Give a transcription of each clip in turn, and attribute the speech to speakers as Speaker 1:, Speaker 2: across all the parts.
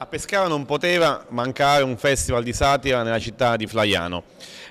Speaker 1: A Pescara non poteva mancare un festival di satira nella città di Flaiano.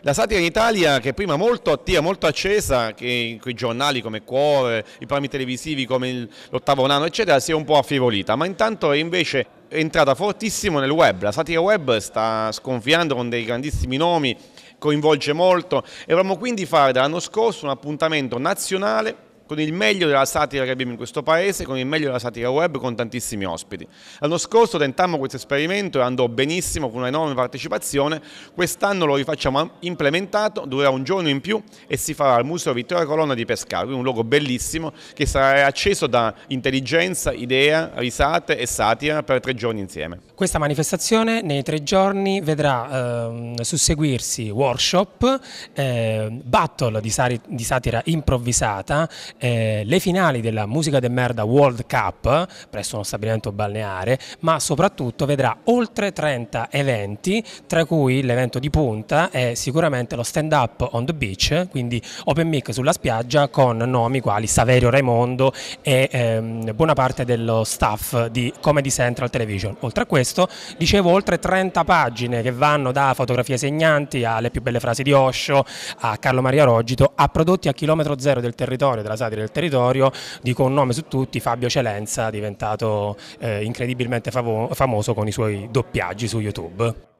Speaker 1: La satira in Italia che prima molto attiva, molto accesa, che in quei giornali come Cuore, i programmi televisivi come l'Ottavo Nano eccetera si è un po' affievolita, ma intanto è invece entrata fortissimo nel web. La satira web sta sconfiando con dei grandissimi nomi, coinvolge molto e vorremmo quindi fare dall'anno scorso un appuntamento nazionale con il meglio della satira che abbiamo in questo paese, con il meglio della satira web, con tantissimi ospiti. L'anno scorso tentammo questo esperimento e andò benissimo con un'enorme partecipazione, quest'anno lo rifacciamo implementato, durerà un giorno in più e si farà al Museo Vittoria Colonna di Pescara, un luogo bellissimo che sarà acceso da intelligenza, idea, risate e satira per tre giorni insieme.
Speaker 2: Questa manifestazione nei tre giorni vedrà eh, susseguirsi workshop, eh, battle di, di satira improvvisata, eh, le finali della Musica de Merda World Cup presso uno stabilimento balneare, ma soprattutto vedrà oltre 30 eventi, tra cui l'evento di punta è sicuramente lo stand up on the beach, quindi open mic sulla spiaggia con nomi quali Saverio Raimondo e ehm, buona parte dello staff di Comedy Central Television. Oltre a questo, dicevo, oltre 30 pagine che vanno da fotografie segnanti alle più belle frasi di Osho a Carlo Maria Rogito a prodotti a chilometro zero del territorio della Sardegna rappresentati del territorio, dico un nome su tutti, Fabio Celenza, diventato eh, incredibilmente famoso con i suoi doppiaggi su YouTube.